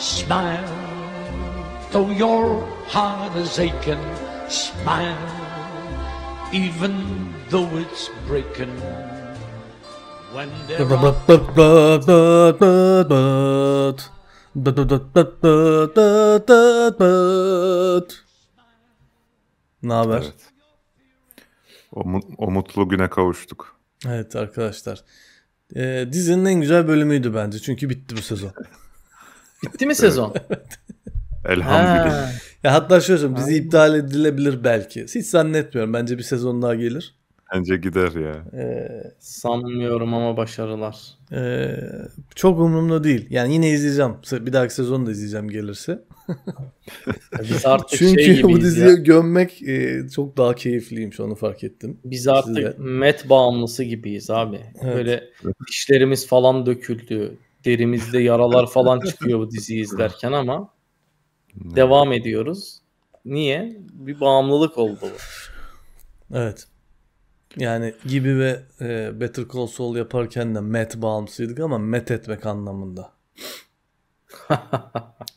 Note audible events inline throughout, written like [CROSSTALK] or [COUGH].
Smile, though your heart is aching. Smile, even though it's breaking. When Ne haber? Evet. O, o mutlu güne kavuştuk. Evet arkadaşlar. Ee, dizinin en güzel bölümüydü bence çünkü bitti bu sezon. [LAUGHS] Bitti mi sezon? [LAUGHS] Elhamdülillah. Ha. Ya hatta şöyle söyleyeyim dizi iptal edilebilir belki. Hiç zannetmiyorum. Bence bir sezon daha gelir. Bence gider ya. Ee, Sanmıyorum ama başarılar. Ee, çok umurumda değil. Yani yine izleyeceğim. Bir dahaki sezon da izleyeceğim gelirse. Biz artık [LAUGHS] şey Çünkü şey bu diziyi ya. gömmek e, çok daha keyifliyim şu onu fark ettim. Biz artık Sizler. met bağımlısı gibiyiz abi. Evet. Böyle dişlerimiz falan döküldü derimizde yaralar falan çıkıyor bu diziyi izlerken ama devam ediyoruz. Niye? Bir bağımlılık oldu bu. Evet. Yani gibi ve e, Better Call Saul yaparken de met bağımsıydık ama met etmek anlamında. [LAUGHS]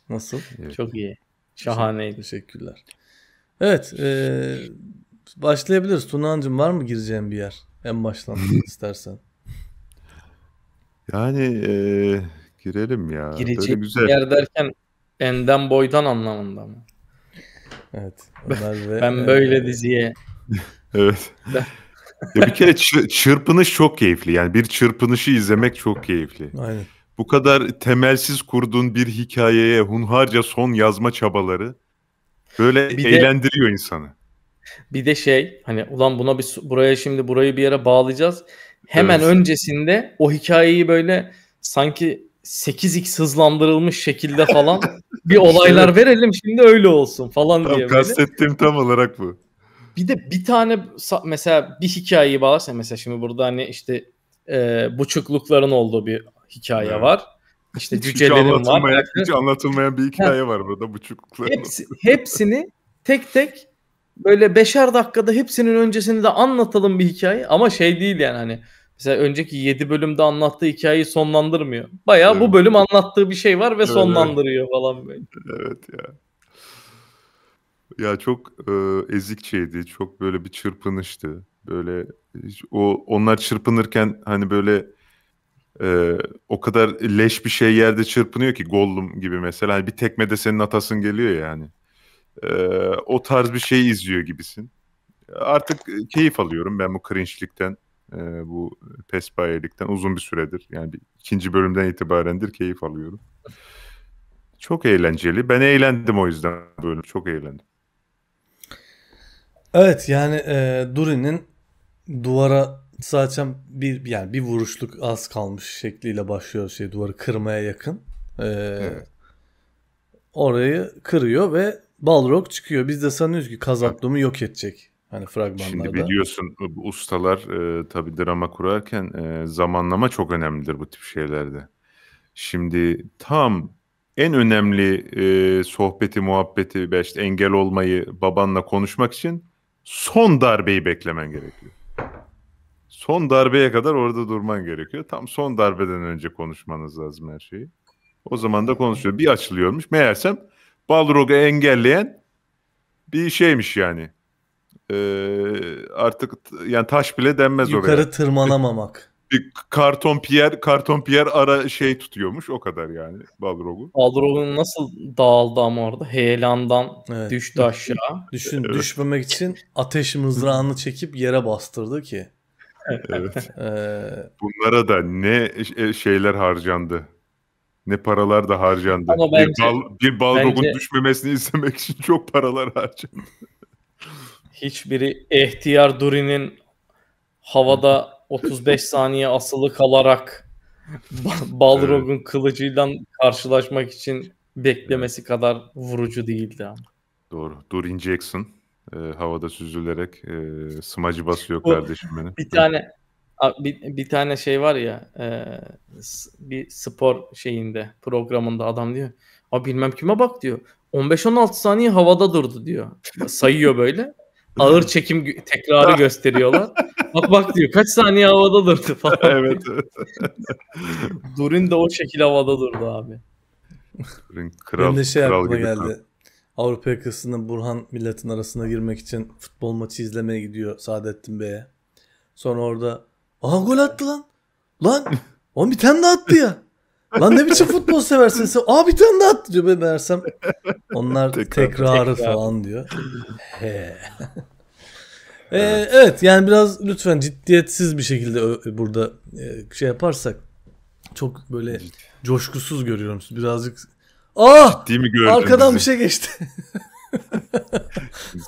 Nasıl? Evet. Çok iyi. Şahaneydi. Teşekkürler. Evet. E, başlayabiliriz. Tunancığım var mı gireceğim bir yer? En baştan [LAUGHS] istersen. Yani, eee, girelim ya. Böyle Girecek güzel. yer derken enden boydan anlamında mı? Evet. Ömer [LAUGHS] ve Ben böyle eee diziye [LAUGHS] Evet. Ya, bir kere çı çırpınış çok keyifli. Yani bir çırpınışı izlemek çok keyifli. Aynen. Bu kadar temelsiz kurduğun bir hikayeye hunharca son yazma çabaları, böyle Bir de eğlendiriyor insanı. Bir de şey, hani, ulan buna bir buraya şimdi burayı bir yere bağlayacağız. Hemen evet. öncesinde o hikayeyi böyle sanki 8x hızlandırılmış şekilde falan [LAUGHS] bir olaylar verelim şimdi öyle olsun falan tam diye. Böyle. Kastettiğim tam olarak bu. Bir de bir tane mesela bir hikayeyi bağlarsa mesela şimdi burada hani işte e, buçuklukların olduğu bir hikaye evet. var. İşte cücelerin hiç var. Hiç anlatılmayan bir hikaye var burada buçuklukların. Hepsi, hepsini tek tek böyle beşer dakikada hepsinin öncesini de anlatalım bir hikaye ama şey değil yani hani mesela önceki 7 bölümde anlattığı hikayeyi sonlandırmıyor. Bayağı evet. bu bölüm anlattığı bir şey var ve evet. sonlandırıyor falan böyle. Evet ya. Ya çok e, ezik şeydi. Çok böyle bir çırpınıştı. Böyle o onlar çırpınırken hani böyle e, o kadar leş bir şey yerde çırpınıyor ki Gollum gibi mesela. Hani bir tekmede senin atasın geliyor yani. Ee, o tarz bir şey izliyor gibisin. Artık e, keyif alıyorum ben bu cringe'likten, e, bu pespayelikten uzun bir süredir. Yani bir, ikinci bölümden itibarendir keyif alıyorum. Çok eğlenceli. Ben eğlendim o yüzden bölüm. Çok eğlendim. Evet yani e, Duri'nin duvara zaten bir yani bir vuruşluk az kalmış şekliyle başlıyor şey duvarı kırmaya yakın. E, evet. Orayı kırıyor ve Balrog çıkıyor. Biz de sanıyoruz ki kazaklumu yok edecek. Hani fragmanlarda. Şimdi biliyorsun ustalar e, tabi drama kurarken e, zamanlama çok önemlidir bu tip şeylerde. Şimdi tam en önemli e, sohbeti, muhabbeti ve işte engel olmayı babanla konuşmak için son darbeyi beklemen gerekiyor. Son darbeye kadar orada durman gerekiyor. Tam son darbeden önce konuşmanız lazım her şeyi. O zaman da konuşuyor. Bir açılıyormuş. Meğersem Balrog'u engelleyen bir şeymiş yani. Ee, artık yani taş bile denmez Yukarı oraya. Yukarı tırmanamamak. [LAUGHS] Bir karton piyer karton piyer ara şey tutuyormuş o kadar yani Balrog'u. Balrog'un nasıl dağıldı ama orada heyelandan evet. düştü aşağı. [LAUGHS] Düşün evet. düşmemek için ateş mızrağını çekip yere bastırdı ki. evet. Ee, Bunlara da ne e, şeyler harcandı. Ne paralar da harcandı. Ama bence, bir bal, bir Balrog'un düşmemesini [LAUGHS] izlemek için çok paralar harcandı. Hiçbiri ihtiyar Duri'nin havada 35 [LAUGHS] saniye asılı kalarak Balrog'un evet. kılıcıyla karşılaşmak için beklemesi kadar vurucu değildi Doğru. Durin Jackson e, havada süzülerek e, smacı basıyor Bu, kardeşim benim. Bir tane bir, bir tane şey var ya e, bir spor şeyinde programında adam diyor. A bilmem kime bak diyor. 15-16 saniye havada durdu diyor. Sayıyor böyle. [LAUGHS] Ağır çekim tekrarı [LAUGHS] gösteriyorlar. Bak bak diyor kaç saniye havada durdu [LAUGHS] falan. evet. Durin de o şekil havada durdu abi. Durin kral, Benim de şey kral aklıma geldi. Avrupa yakasında Burhan milletin arasına girmek için futbol maçı izlemeye gidiyor Saadettin Bey'e. Sonra orada Aha gol attı lan. Lan. Oğlum bir tane daha attı ya. Lan ne biçim futbol seversin sen? Aa bir tane daha attı diyor ben dersem. Onlar tekrarı tekrar. falan diyor. He. [LAUGHS] Ee, evet. yani biraz lütfen ciddiyetsiz bir şekilde burada e, şey yaparsak çok böyle coşkusuz görüyorum. Birazcık ah Ciddi mi gördün arkadan bizi? bir şey geçti. [LAUGHS]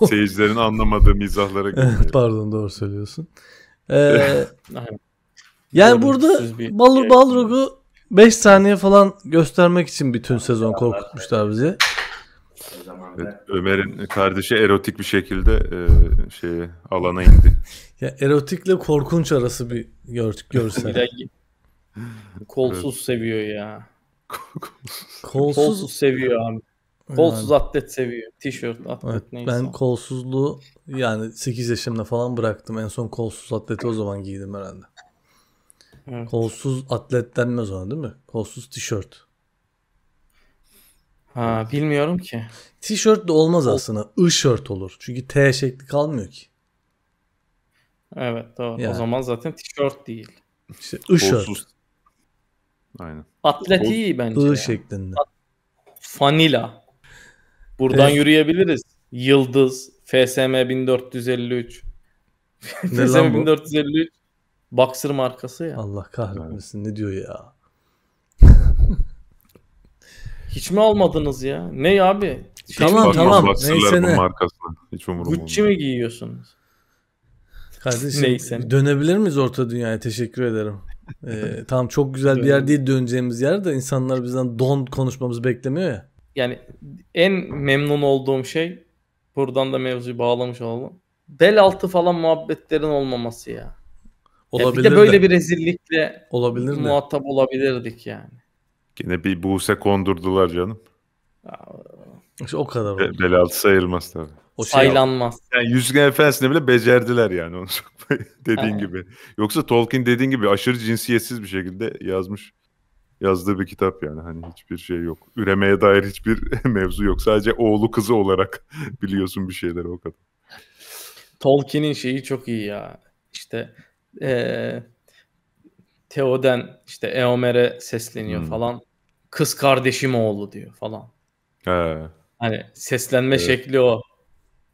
Seyircilerin anlamadığı mizahlara Pardon doğru söylüyorsun. Ee, [LAUGHS] yani burada Balur şey. Balrog'u 5 saniye falan göstermek için bütün sezon korkutmuşlar bizi. Ömer'in kardeşi erotik bir şekilde e, şeye alana indi. [LAUGHS] ya erotikle korkunç arası bir gör, [LAUGHS] görsel. bir kolsuz evet. seviyor ya. kolsuz. kolsuz seviyor abi. Kolsuz abi. atlet seviyor. Tişört, atlet evet, neyse. Ben kolsuzluğu yani 8 yaşımda falan bıraktım. En son kolsuz atleti o zaman giydim herhalde. Evet. Kolsuz atlet denmez ona değil mi? Kolsuz tişört. Ha bilmiyorum ki. Tişört de olmaz aslında. Işört olur. Çünkü T şekli kalmıyor ki. Evet doğru. Yani. O zaman zaten tişört değil. İşte ışört. Aynen. Atlet iyi bence. I yani. şeklinde. At- Fanila. Buradan evet. yürüyebiliriz. Yıldız, FSM 1453. FSM 1453 Boxer markası ya. Allah kahretmesin ne diyor ya. [LAUGHS] Hiç mi almadınız ya? Ne abi? Hiç tamam tamam. Neyse ne. Markasına. Hiç umurum Gucci olmuyor. mi giyiyorsunuz? Kardeşim Neyse. dönebilir miyiz orta dünyaya? Teşekkür ederim. [LAUGHS] Ee, tamam çok güzel bir yer değil döneceğimiz yer de insanlar bizden don konuşmamızı beklemiyor ya yani en memnun olduğum şey buradan da mevzuyu bağlamış olalım. Del altı falan muhabbetlerin olmaması ya. Olabilir ya bir de böyle de. bir rezillikle olabilir muhatap de. olabilirdik yani. Yine bir Buse kondurdular canım. Ya, o kadar oldu. Bel altı sayılmaz tabii. O şey Saylanmaz. Yani Yüzgen Efendisi'ne bile becerdiler yani onu [LAUGHS] dediğin evet. gibi. Yoksa Tolkien dediğin gibi aşırı cinsiyetsiz bir şekilde yazmış yazdığı bir kitap yani hani hiçbir şey yok. Üremeye dair hiçbir [LAUGHS] mevzu yok. Sadece oğlu kızı olarak [LAUGHS] biliyorsun bir şeyleri o kadar. Tolkien'in şeyi çok iyi ya. İşte ee, Theoden işte Eomer'e sesleniyor hmm. falan. Kız kardeşim oğlu diyor falan. He. Hani seslenme evet. şekli o.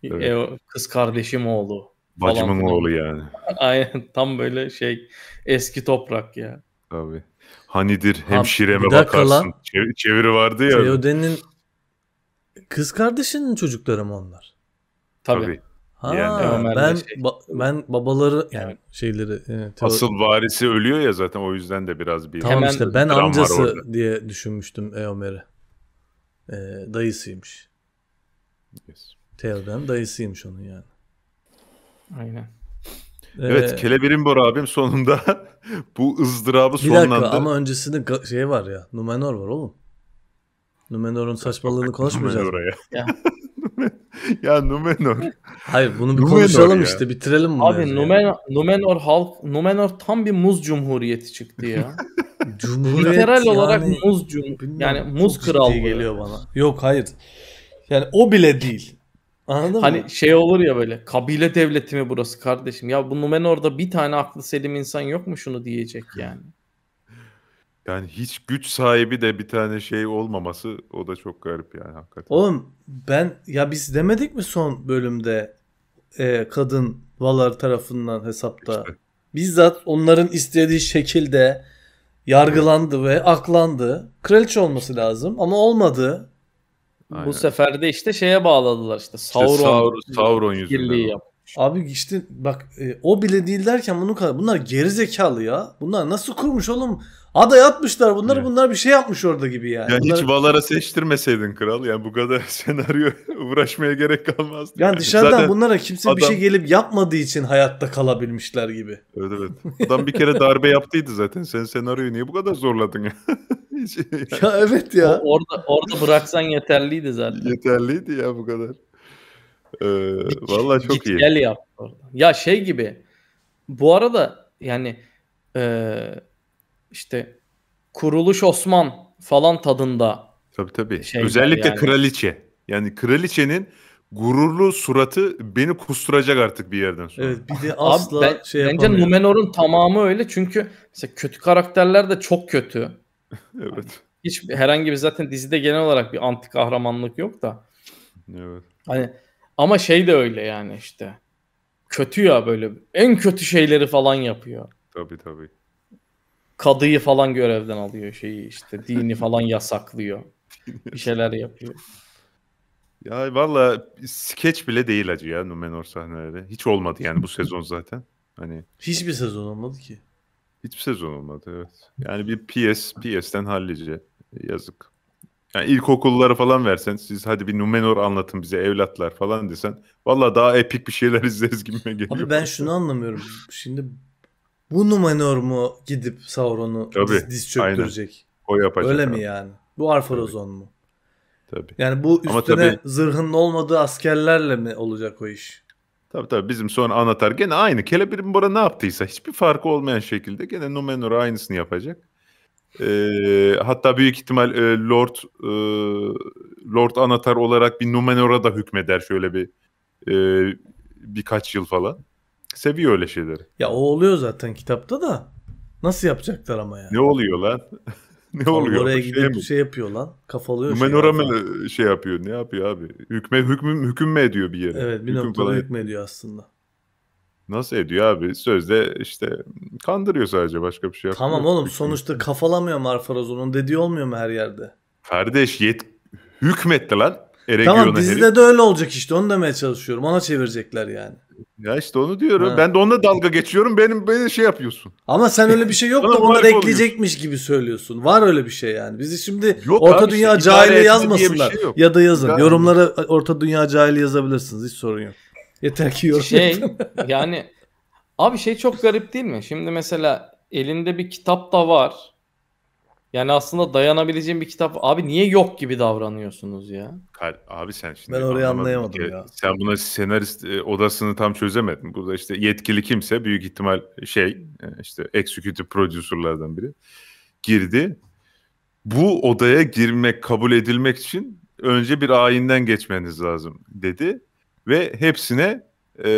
Evet. E, kız kardeşim oğlu. Bacımın falan. oğlu yani. [LAUGHS] Aynen tam böyle şey eski toprak ya. Tabii. Hanidir hemşireme ha, bakarsın. Kala, çeviri vardı ya. Theoden'in kız kardeşinin çocukları mı onlar? Tabii. Ha, yani ben şey. ba- ben babaları yani şeyleri e, teori... asıl varisi ölüyor ya zaten o yüzden de biraz bir Tamam işte ben amcası diye düşünmüştüm Eomer'i. E, dayısıymış. Yes. Theoden dayısıymış onun yani. Aynen. Evet ee, Kelebeğin Bora abim sonunda [LAUGHS] bu ızdırabı bir sonlandı. Bir dakika ama öncesinde şey var ya Numenor var oğlum. Numenor'un saçmalığını konuşmayacağız. Numenor ya. [LAUGHS] ya. Numenor. Hayır bunu bir Numenor konuşalım ya. işte bitirelim bunu. Abi yani. Numenor, Numenor halk Numenor tam bir muz cumhuriyeti çıktı ya. [LAUGHS] Cumhuriyet Literal yani, olarak muz cum yani muz kralı geliyor bana. Yok hayır. Yani o bile değil. Anladın hani mı? şey olur ya böyle kabile devleti mi burası kardeşim? Ya bu Numenor'da bir tane aklı selim insan yok mu şunu diyecek yani? [LAUGHS] Yani hiç güç sahibi de bir tane şey olmaması o da çok garip yani hakikaten. Oğlum ben ya biz demedik mi son bölümde e, kadın Valar tarafından hesapta işte. bizzat onların istediği şekilde yargılandı ve aklandı. Kraliçe olması lazım ama olmadı. Aynen. Bu sefer de işte şeye bağladılar işte Sauron, işte Sauron, Sauron yüzünden. yaptı. Abi işte bak e, o bile değil derken bunu bunlar geri zekalı ya. Bunlar nasıl kurmuş oğlum? Ada yatmışlar bunları evet. bunlar bir şey yapmış orada gibi yani. Yani bunlar... hiç Valar'a seçtirmeseydin kral yani bu kadar [LAUGHS] senaryo uğraşmaya gerek kalmazdı. Yani, yani. dışarıdan Zaten bunlara kimse adam... bir şey gelip yapmadığı için hayatta kalabilmişler gibi. Evet evet. Adam bir kere darbe yaptıydı zaten. Sen senaryoyu niye bu kadar zorladın ya? yani. [LAUGHS] Ya evet ya. O, orada orada bıraksan yeterliydi zaten. Yeterliydi ya bu kadar. Ee, Valla çok iyi. Gel yap. Ya şey gibi. Bu arada yani e, işte kuruluş Osman falan tadında. Tabii tabii. Şeyler Özellikle yani. kraliçe. Yani kraliçenin gururlu suratı beni kusturacak artık bir yerden sonra. Evet bir de asla Abi, ben, şey Bence Numenor'un tamamı öyle çünkü mesela kötü karakterler de çok kötü. [LAUGHS] evet. Yani hiç herhangi bir zaten dizide genel olarak bir anti kahramanlık yok da. Evet. Hani ama şey de öyle yani işte. Kötü ya böyle. En kötü şeyleri falan yapıyor. Tabii tabii. Kadıyı falan görevden alıyor şeyi işte. Dini falan [LAUGHS] yasaklıyor. Bir şeyler yapıyor. Ya valla skeç bile değil acı ya Numenor sahneleri. Hiç olmadı yani bu sezon zaten. Hani Hiçbir sezon olmadı ki. hiçbir sezon olmadı evet. Yani bir PS, PS'ten hallice. Yazık. Yani ilkokullara falan versen siz hadi bir Numenor anlatın bize evlatlar falan desen valla daha epik bir şeyler [LAUGHS] izleriz gibi geliyor. Abi ben şunu anlamıyorum. Şimdi bu Numenor mu gidip Sauron'u diz, diz çöktürecek? Aynen. O yapacak. Öyle abi. mi yani? Bu Arfarazon mu? Tabii. Yani bu üstüne Ama tabii, zırhının olmadığı askerlerle mi olacak o iş? Tabii tabii bizim sonra anlatar gene aynı. Kelebirin Bora ne yaptıysa hiçbir farkı olmayan şekilde gene Numenor aynısını yapacak hatta büyük ihtimal e, Lord e, Lord Anatar olarak bir Numenor'a da hükmeder şöyle bir e, birkaç yıl falan. Seviyor öyle şeyleri. Ya o oluyor zaten kitapta da. Nasıl yapacaklar ama ya? Yani? Ne oluyor lan? [LAUGHS] ne oluyor? Oraya şey gidip şey, mi? şey yapıyor lan. Kafalıyor. Şey Numenora şey mı şey yapıyor? Ne yapıyor abi? Hükme, hüküm, hüküm mü ediyor bir yere? Evet bir hüküm noktada ediyor aslında. Nasıl ediyor abi? Sözde işte kandırıyor sadece başka bir şey yapmıyor. Tamam oğlum sonuçta kafalamıyor Marfaroz onun dediği olmuyor mu her yerde? Kardeş yet hükmetti lan. Eregion'a tamam dizide herif. de öyle olacak işte onu demeye çalışıyorum. Ona çevirecekler yani. Ya işte onu diyorum. Ha. Ben de onunla dalga geçiyorum. Benim böyle şey yapıyorsun. Ama sen öyle bir şey yok da bunlar ekleyecekmiş gibi söylüyorsun. Var öyle bir şey yani. Bizi şimdi yok Orta Dünya işte, cahili yazmasınlar. Şey ya da yazın. İdare Yorumlara Orta Dünya cahili yazabilirsiniz. Hiç sorun yok. Yeter ki yorum Şey [LAUGHS] yani abi şey çok garip değil mi? Şimdi mesela elinde bir kitap da var. Yani aslında dayanabileceğim bir kitap. Abi niye yok gibi davranıyorsunuz ya? Abi sen şimdi Ben orayı anlayamadım ya. Sen buna senarist e, odasını tam çözemedin. Burada işte yetkili kimse büyük ihtimal şey e, işte executive producer'lardan biri girdi. Bu odaya girmek, kabul edilmek için önce bir ayinden geçmeniz lazım dedi ve hepsine e,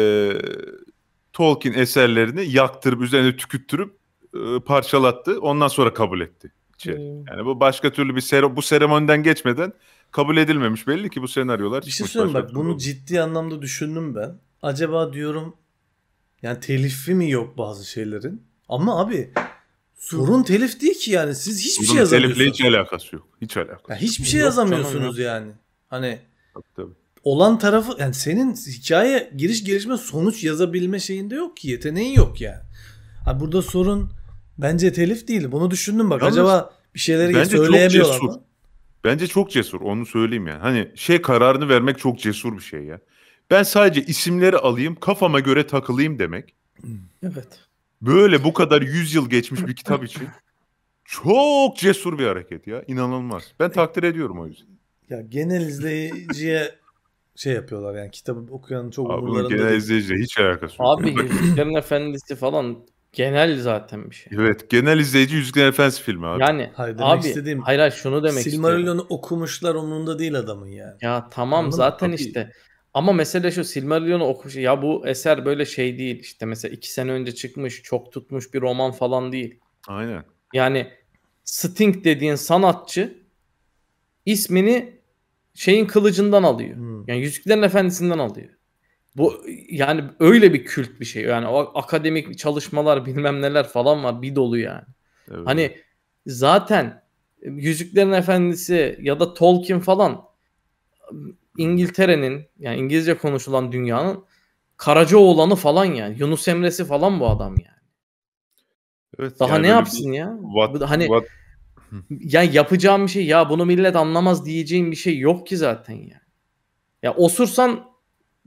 Tolkien eserlerini yaktırıp üzerine tüküttürüp e, parçalattı. Ondan sonra kabul etti. Hmm. Yani bu başka türlü bir sero bu seremoniden geçmeden kabul edilmemiş. Belli ki bu senaryolar Bir şey söyleyeyim bak bunu ciddi anlamda düşündüm ben. Acaba diyorum yani telifi mi yok bazı şeylerin? Ama abi sorun telif değil ki yani siz hiçbir şey Bunun şey yazamıyorsunuz. Telifle hiç alakası yok. Hiç alakası. Yani hiçbir şey yazamıyorsunuz yok, yani. Hani tabii, tabii olan tarafı yani senin hikaye giriş gelişme sonuç yazabilme şeyinde yok ki yeteneğin yok yani. Ha burada sorun bence telif değil. Bunu düşündüm bak Yalnız, acaba bir şeyleri bence söyleyemiyorlar çok cesur. mı? Bence çok cesur onu söyleyeyim yani. Hani şey kararını vermek çok cesur bir şey ya. Ben sadece isimleri alayım kafama göre takılayım demek. Evet. Böyle bu kadar 100 yıl geçmiş bir kitap için çok cesur bir hareket ya. İnanılmaz. Ben takdir ediyorum o yüzden. Ya genel izleyiciye şey yapıyorlar yani kitabı okuyanın çok Abi umurlarında genel değil. izleyiciyle hiç alakası yok. Abi Yüzüklerin [LAUGHS] Efendisi falan genel zaten bir şey. Evet genel izleyici Yüzüklerin Efendisi filmi abi. Yani hayır, demek abi istediğim, hayır, hayır şunu demek Silmarillion'u okumuşlar umurunda değil adamın yani. Ya tamam Anladın zaten mı? işte. Ama mesele şu Silmarillion'u okumuş. Ya bu eser böyle şey değil işte mesela iki sene önce çıkmış çok tutmuş bir roman falan değil. Aynen. Yani Sting dediğin sanatçı ismini şeyin kılıcından alıyor. Hmm. Yani Yüzüklerin Efendisi'nden alıyor. Bu yani öyle bir kült bir şey. Yani o akademik çalışmalar bilmem neler falan var bir dolu yani. Evet. Hani zaten Yüzüklerin Efendisi ya da Tolkien falan İngiltere'nin yani İngilizce konuşulan dünyanın Karacaoğlan'ı falan yani. Yunus Emre'si falan bu adam yani. Evet, Daha yani ne yapsın bir, ya? What, hani what yani yapacağım bir şey ya bunu millet anlamaz diyeceğim bir şey yok ki zaten ya. Ya osursan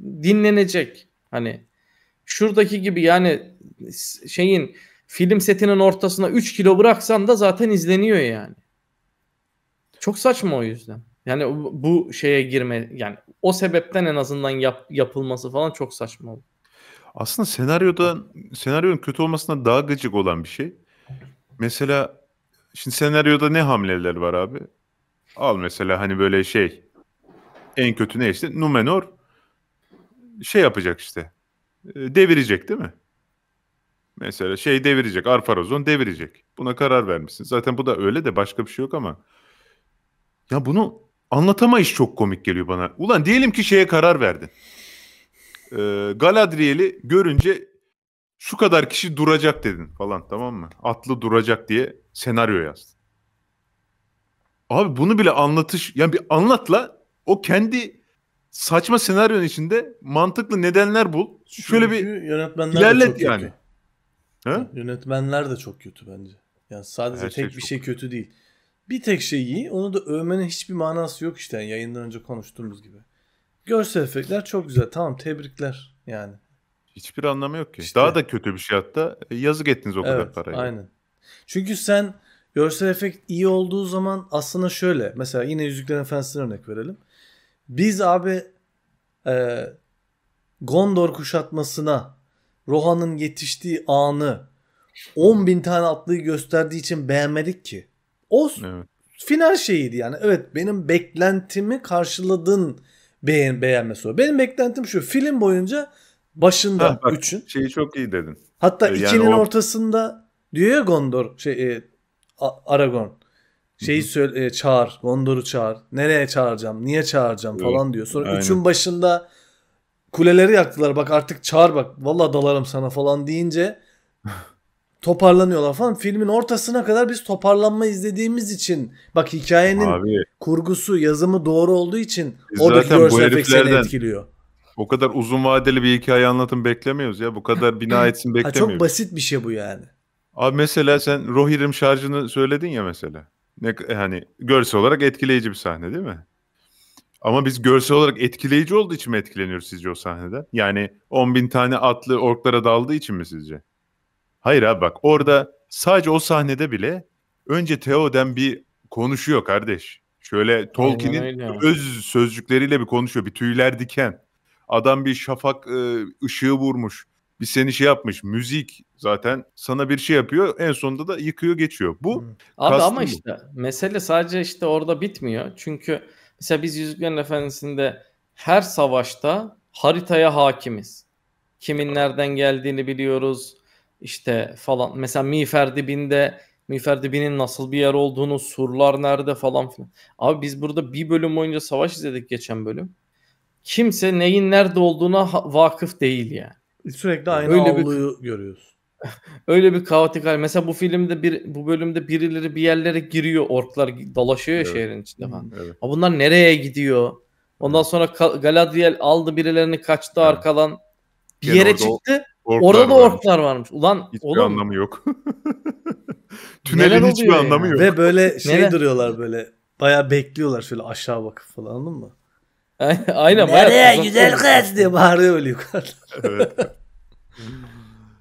dinlenecek. Hani şuradaki gibi yani şeyin film setinin ortasına 3 kilo bıraksan da zaten izleniyor yani. Çok saçma o yüzden. Yani bu şeye girme yani o sebepten en azından yap, yapılması falan çok saçma oldu. Aslında senaryodan senaryonun kötü olmasına daha gıcık olan bir şey. Mesela Şimdi senaryoda ne hamleler var abi? Al mesela hani böyle şey en kötü ne işte Numenor şey yapacak işte. Ee, devirecek değil mi? Mesela şey devirecek. Arfarazon devirecek. Buna karar vermişsin. Zaten bu da öyle de başka bir şey yok ama. Ya bunu anlatamayış çok komik geliyor bana. Ulan diyelim ki şeye karar verdin. Ee, Galadriel'i görünce şu kadar kişi duracak dedin falan tamam mı? Atlı duracak diye senaryo yazdın. Abi bunu bile anlatış yani bir anlatla o kendi saçma senaryonun içinde mantıklı nedenler bul. Şöyle Çünkü bir yönetmenler ilerlet de çok yani. Kötü. Yönetmenler de çok kötü bence. Yani sadece Her şey tek şey bir çok... şey kötü değil. Bir tek şey iyi. Onu da övmenin hiçbir manası yok işte yani yayından önce konuştuğumuz gibi. Görsel efektler çok güzel. Tamam tebrikler yani. Hiçbir anlamı yok ki. İşte. Daha da kötü bir şey hatta. E, yazık ettiniz o evet, kadar parayı. Aynen. Çünkü sen görsel efekt iyi olduğu zaman aslında şöyle. Mesela yine Yüzüklerin Efendisi'ne örnek verelim. Biz abi e, Gondor kuşatmasına Rohan'ın yetiştiği anı 10 bin tane atlıyı gösterdiği için beğenmedik ki. O evet. final şeyiydi yani. Evet benim beklentimi karşıladın beğen beğenmesi o. Benim beklentim şu film boyunca başında 3'ün. Şeyi çok iyi dedin. Hatta 2'nin e, yani o... ortasında Diyor ya Gondor şey e, Aragon şeyi söyle, e, çağır Gondor'u çağır nereye çağıracağım niye çağıracağım falan diyor. Sonra Aynen. üçün başında kuleleri yaktılar bak artık çağır bak valla dalarım sana falan deyince [LAUGHS] toparlanıyorlar falan. Filmin ortasına kadar biz toparlanma izlediğimiz için bak hikayenin Abi, kurgusu yazımı doğru olduğu için oradaki görsel efekt seni etkiliyor. O kadar uzun vadeli bir hikaye anlatım beklemiyoruz ya. Bu kadar bina [LAUGHS] etsin beklemiyoruz. Ha, çok basit bir şey bu yani. Abi mesela sen Rohirrim şarjını söyledin ya mesela. Ne, hani görsel olarak etkileyici bir sahne değil mi? Ama biz görsel olarak etkileyici olduğu için mi etkileniyoruz sizce o sahneden? Yani 10 bin tane atlı orklara daldığı için mi sizce? Hayır abi bak orada sadece o sahnede bile önce Theoden bir konuşuyor kardeş. Şöyle Tolkien'in öz sözcükleriyle bir konuşuyor. Bir tüyler diken. Adam bir şafak ıı, ışığı vurmuş bir seni şey yapmış müzik zaten sana bir şey yapıyor en sonunda da yıkıyor geçiyor. Bu hmm. Abi ama bu. işte mesele sadece işte orada bitmiyor. Çünkü mesela biz Yüzüklerin Efendisi'nde her savaşta haritaya hakimiz. Kimin nereden geldiğini biliyoruz işte falan. Mesela Miğfer dibinde Miğfer dibinin nasıl bir yer olduğunu, surlar nerede falan filan. Abi biz burada bir bölüm boyunca savaş izledik geçen bölüm. Kimse neyin nerede olduğuna vakıf değil yani. Sürekli aynı Öyle avluyu bir... görüyorsun. [LAUGHS] Öyle bir kaotik hal. Mesela bu filmde bir bu bölümde birileri bir yerlere giriyor. Orklar dolaşıyor evet. şehrin içinde falan. Evet. Ama bunlar nereye gidiyor? Ondan sonra Galadriel aldı birilerini kaçtı evet. arkadan. Bir yere orada çıktı. Orklar orada da orklar varmış. varmış. Ulan hiçbir oğlum, anlamı yok. [LAUGHS] Tünelin hiçbir yani? anlamı yok. Ve böyle [LAUGHS] şey duruyorlar böyle. Baya bekliyorlar şöyle aşağı bakıp falan anladın mı? [LAUGHS] Aynen. Nereye güzel kız diye bağırıyor öyle yukarıda. evet. [LAUGHS]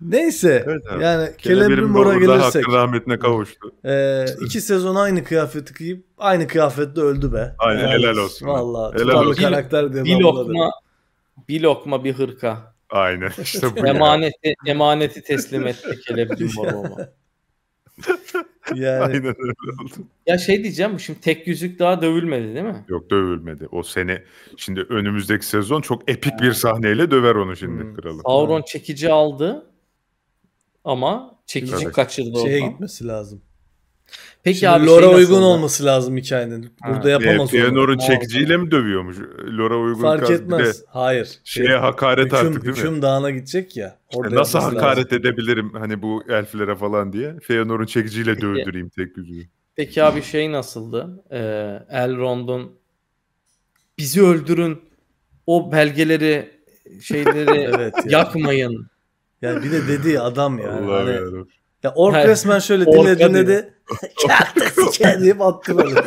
Neyse. Evet yani Kelebi Mor'a gelirsek. Hakkın rahmetine kavuştu. E, iki sezon aynı kıyafeti giyip aynı kıyafetle öldü be. Aynen yani, helal olsun. Valla tutarlı olsun. karakter diye bir lokma, bir lokma bir hırka. Aynen işte bu. [LAUGHS] emaneti, emaneti teslim etti Kelebi Mor'a. [LAUGHS] Yani, Aynen öyle oldu. Ya şey diyeceğim şimdi tek yüzük daha dövülmedi değil mi? Yok dövülmedi. O seni şimdi önümüzdeki sezon çok epik yani. bir sahneyle döver onu şimdi hmm. kralı. Sauron çekici aldı ama çekici evet. kaçırdı Şeye oradan. gitmesi lazım. Peki Şimdi abi Lora şey uygun oldu? olması lazım hikayenin. Burada ha. yapamaz e, Feanor'un çekiciyle mi dövüyormuş? Lora uygun Fark etmez. Hayır. Şeye şey, hakaret hüküm, artık değil hüküm mi? Hüküm dağına gidecek ya. Orada işte nasıl hakaret lazım. edebilirim hani bu elflere falan diye. Feanor'un çekiciyle Peki. dövdüreyim tek yüzünü. Peki abi şey nasıldı? Ee, Elrond'un bizi öldürün o belgeleri şeyleri [LAUGHS] evet, [LAUGHS] yakmayın. Yani. yani bir de dedi adam ya. Allah hani, ya ork Hayır. resmen şöyle dinle dinledi. Kağıtta [LAUGHS] deyip attı böyle.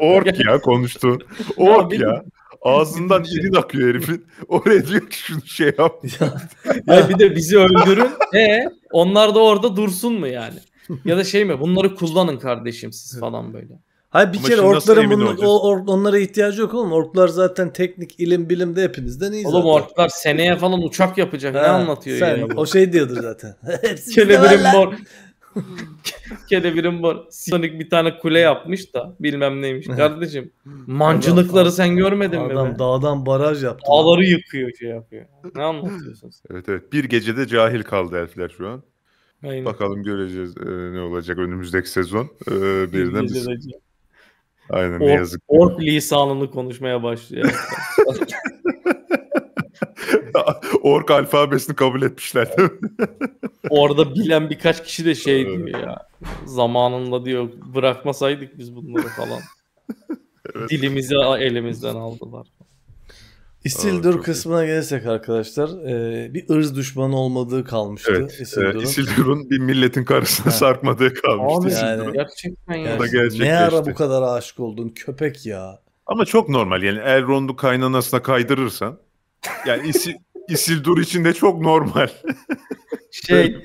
[LAUGHS] ork ya konuştu. Ork ya. ya. Ağzından irin şey- akıyor herifin. Oraya diyor ki şunu şey yap. [LAUGHS] ya, ya bir de bizi öldürün. E onlar da orada dursun mu yani? Ya da şey mi? Bunları kullanın kardeşim siz falan böyle. Hayır bir Ama kere orkların bunun, o, or, onlara ihtiyacı yok oğlum. Orklar zaten teknik, ilim, bilimde hepinizden iyi oğlum, zaten. orklar seneye falan uçak yapacak. Ha, ne anlatıyor sen, ya? O şey diyordur zaten. [LAUGHS] Kelebirim bor. [LAUGHS] Kelebirim bor. Sonic bir tane kule yapmış da bilmem neymiş. Kardeşim mancılıkları sen görmedin adam, mi? Adam dağdan baraj yaptı. Dağları ya. yıkıyor şey yapıyor. Ne anlatıyorsun sen? Evet evet. Bir gecede cahil kaldı elfler şu an. Aynen. Bakalım göreceğiz e, ne olacak önümüzdeki sezon. E, birden biz... Aynen ne yazık. Ork lisanını konuşmaya başlıyor. [LAUGHS] Ork alfabesini kabul etmişler değil mi? Orada bilen birkaç kişi de şey diyor ya. Zamanında diyor bırakmasaydık biz bunları falan. evet. Dilimizi elimizden aldılar. Isildur kısmına iyi. gelirsek arkadaşlar e, bir ırz düşmanı olmadığı kalmıştı. Evet, Isildur'un. E, bir milletin karısına [LAUGHS] sarkmadığı kalmıştı. yani, gerçekten yani. yani ne ara bu kadar aşık oldun köpek ya. Ama çok normal yani Elrond'u kaynanasına kaydırırsan yani isi, Isildur için de çok normal. [LAUGHS] şey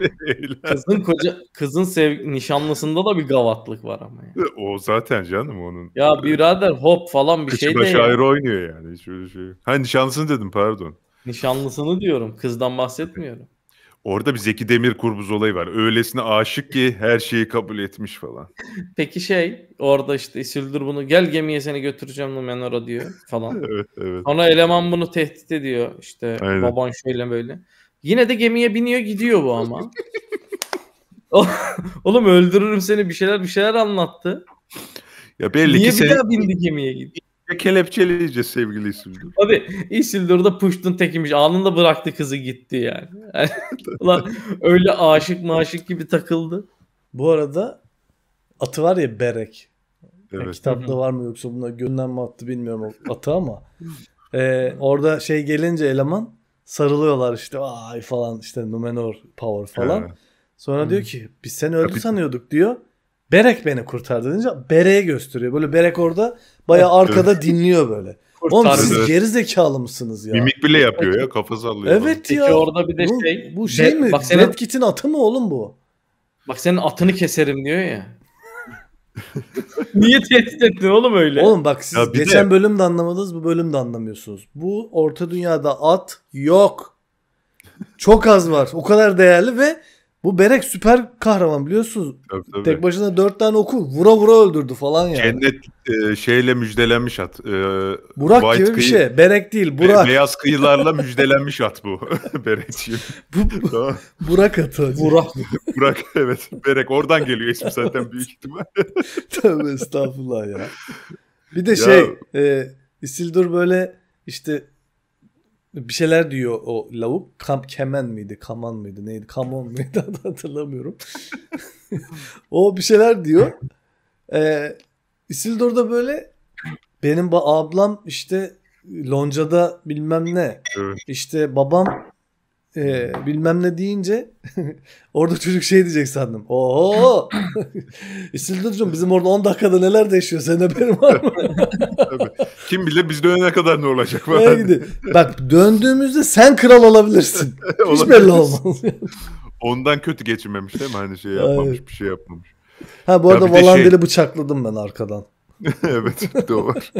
kızın koca kızın sev nişanlısında da bir gavatlık var ama yani. O zaten canım onun. Ya birader hop falan bir şey de. şair oynuyor yani hiç öyle şey. Ha nişanlısını dedim pardon. Nişanlısını diyorum. Kızdan bahsetmiyorum. Orada bir Zeki Demir kurbuz olayı var. Öylesine aşık ki her şeyi kabul etmiş falan. Peki şey orada işte Isildur bunu gel gemiye seni götüreceğim Numenora diyor falan. [LAUGHS] evet, evet. Ona eleman bunu tehdit ediyor işte Aynen. baban şöyle böyle. Yine de gemiye biniyor gidiyor bu ama. [LAUGHS] Oğlum öldürürüm seni bir şeyler bir şeyler anlattı. Ya belli Niye ki bir sen... daha bindi gemiye gitti? kelepçeleyeceğiz sevgili İsildur. Tabii İsildur da Puştun tekimiş. Anında bıraktı kızı gitti yani. [LAUGHS] ulan öyle aşık maşık gibi takıldı. Bu arada atı var ya Berek. Evet. Ya, kitapta var mı yoksa buna gönlen mi attı bilmiyorum o atı ama. [LAUGHS] Ee, orada şey gelince eleman sarılıyorlar işte ay falan işte Numenor Power falan. Evet. Sonra hmm. diyor ki biz seni öldü sanıyorduk diyor. Berek beni kurtardı deyince Berek'e gösteriyor. Böyle Berek orada baya arkada dinliyor böyle. Kurtardı. Oğlum siz geri zekalı mısınız ya? Mimik bile yapıyor ya kafa sallıyor. Evet Peki ya. orada bir de bu, şey. Bu şey mi? Bak senin, Brad Pitt'in atı mı oğlum bu? Bak senin atını keserim diyor ya. [LAUGHS] Niye tehdit ettin oğlum öyle? Oğlum bak siz ya geçen de... bölüm de anlamadınız bu bölüm de anlamıyorsunuz. Bu orta dünyada at yok. Çok az var. O kadar değerli ve bu Berek süper kahraman biliyorsunuz. Tabii, tabii. Tek başına dört tane okul vura vura öldürdü falan yani. Cennet e, şeyle müjdelenmiş at. E, Burak White gibi kıyı, bir şey. Berek değil Burak. Be, beyaz kıyılarla müjdelenmiş at bu. [LAUGHS] Berek bu, bu, [LAUGHS] Burak atı. Burak. Burak evet. Berek oradan geliyor ismi zaten büyük ihtimal. [LAUGHS] Tövbe estağfurullah ya. Bir de ya, şey e, Isildur böyle işte bir şeyler diyor o lavuk. Kamp kemen miydi? Kaman mıydı? Neydi? Kamon mıydı? [LAUGHS] Hatırlamıyorum. [LAUGHS] o bir şeyler diyor. Ee, Isildur da böyle benim ablam işte loncada bilmem ne. Evet. İşte babam e, bilmem ne deyince [LAUGHS] orada çocuk şey diyecek sandım. Oo! İstildimcim [LAUGHS] e, bizim orada 10 dakikada neler değişiyor senin haberin var mı? [LAUGHS] Kim bilir biz dönene kadar ne olacak falan. Yani, bak döndüğümüzde sen kral olabilirsin. Hiç belli olmaz. Ondan kötü geçinmemiş değil mi? Hani şey yapmamış evet. bir şey yapmamış. Ha bu arada ya Volandel'i şey... bıçakladım ben arkadan. evet bir de o var.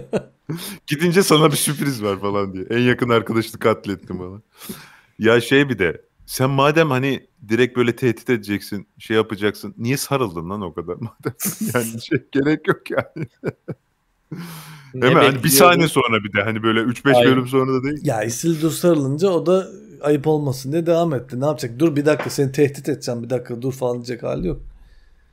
Gidince sana bir sürpriz var falan diye. En yakın arkadaşını katlettim falan. Ya şey bir de sen madem hani direkt böyle tehdit edeceksin, şey yapacaksın. Niye sarıldın lan o kadar? [LAUGHS] Madem yani şey [LAUGHS] gerek yok yani. Hemen hani bir saniye sonra bir de hani böyle 3-5 bölüm sonra da değil. Ya Isildur sarılınca o da ayıp olmasın diye devam etti. Ne yapacak? Dur bir dakika seni tehdit edeceğim bir dakika dur falan diyecek hali yok.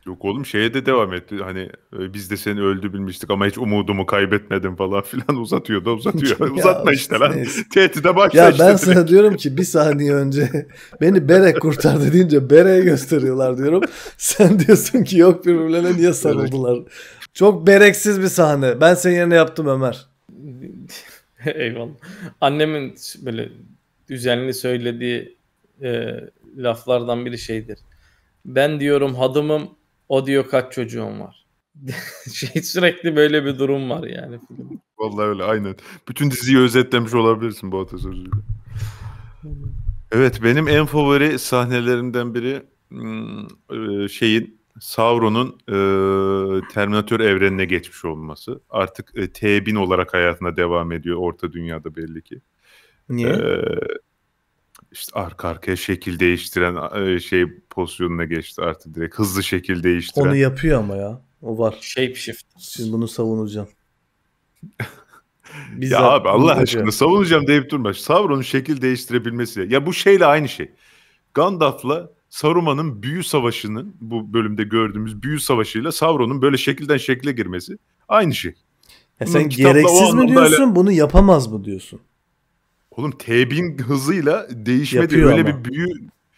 Yok oğlum şeye de devam etti. Hani e, biz de seni öldü bilmiştik ama hiç umudumu kaybetmedim falan [LAUGHS] filan uzatıyor da uzatıyor. [LAUGHS] Uzatma işte lan. Neyse. Tehdide başla Ya ben direkt. sana diyorum ki bir saniye önce [LAUGHS] beni Bere kurtardı deyince Bere'ye gösteriyorlar diyorum. Sen diyorsun ki yok birbirlerine niye sarıldılar. Çok bereksiz bir sahne. Ben senin yerine yaptım Ömer. Eyvallah. Annemin böyle düzenli söylediği e, laflardan biri şeydir. Ben diyorum hadımım o diyor kaç çocuğum var. [LAUGHS] şey sürekli böyle bir durum var yani film. Vallahi öyle aynen. Bütün diziyi özetlemiş olabilirsin bu atasözüyle. Evet benim en favori sahnelerimden biri hmm, e, şeyin Sauron'un e, Terminator evrenine geçmiş olması. Artık e, T-1000 olarak hayatına devam ediyor Orta Dünya'da belli ki. Niye? E, işte arka arkaya şekil değiştiren e, şey pozisyonuna geçti artık direkt hızlı şekil değiştiren. Onu yapıyor ama ya. O var. Shape shift. Şimdi bunu savunacağım. Biz [LAUGHS] ya abi Allah aşkına yapacağım. savunacağım deyip durma. Sauron'un şekil değiştirebilmesi. Ya bu şeyle aynı şey. Gandalf'la Saruman'ın büyü savaşının bu bölümde gördüğümüz büyü savaşıyla Sauron'un böyle şekilden şekle girmesi aynı şey. Ya sen gereksiz mi diyorsun, öyle... bunu yapamaz mı diyorsun? Oğlum T1000 hızıyla değişmedi. Yapıyor Öyle ama. bir büyü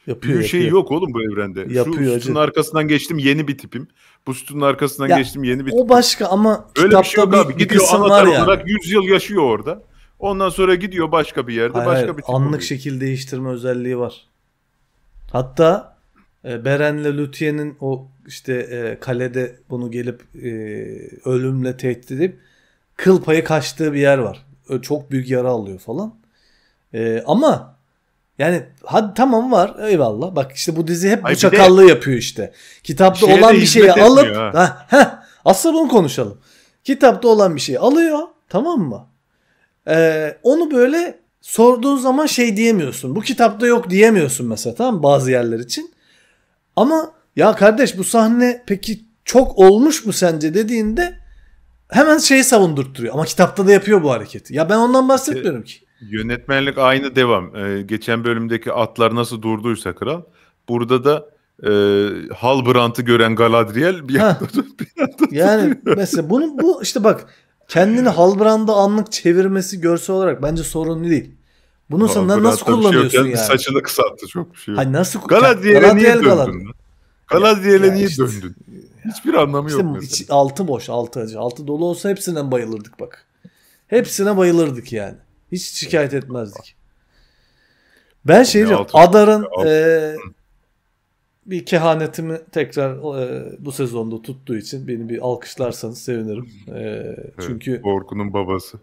Yapıyor, büyü şey yok oğlum bu evrende. Yapıyor, Şu sütunun hacı. arkasından geçtim yeni bir tipim. Bu sütunun arkasından Ya, geçtim yeni bir tipim. O başka ama Öyle bir şey yok bir, abi. bir Gidiyor kısım var anahtar olarak 100 yıl yaşıyor orada. Ondan sonra gidiyor başka bir yerde Hayır, başka hayır, bir tip anlık oluyor. şekil değiştirme özelliği var. Hatta e, Beren'le Lütye'nin o işte e, kalede bunu gelip e, ölümle tehdit edip kıl payı kaçtığı bir yer var. çok büyük yara alıyor falan. E, ama yani hadi tamam var eyvallah. Bak işte bu dizi hep bu çakallığı yapıyor işte. Kitapta olan bir şeyi alıp ha. Heh, aslında bunu konuşalım. Kitapta olan bir şeyi alıyor tamam mı? Ee, onu böyle sorduğun zaman şey diyemiyorsun. Bu kitapta yok diyemiyorsun mesela tamam mı? bazı yerler için. Ama ya kardeş bu sahne peki çok olmuş mu sence dediğinde hemen şeyi savundurtturuyor. Ama kitapta da yapıyor bu hareketi. Ya ben ondan bahsetmiyorum ki. Yönetmenlik aynı devam. Ee, geçen bölümdeki atlar nasıl durduysa kral. Burada da e, Halbrand'ı gören Galadriel bir anda, bir anda [LAUGHS] Yani mesela bunu bu işte bak kendini Halbrand'a anlık çevirmesi görsel olarak bence sorunlu değil. Bunu Halbrand sen nasıl kullanıyorsun şey yani? Saçını kısalttı çok bir şey. Hayır nasıl Galadriel'e Galadriel niye Galad döndün? Galadriel'e niye işte, döndün? Hiçbir anlamı işte yok mesela. Altı boş, altı acı. Altı dolu olsa hepsinden bayılırdık bak. Hepsine bayılırdık yani. Hiç şikayet etmezdik. Ben şey Adar'ın e, bir kehanetimi tekrar e, bu sezonda tuttuğu için beni bir alkışlarsanız sevinirim. E, evet, çünkü Orkun'un babası.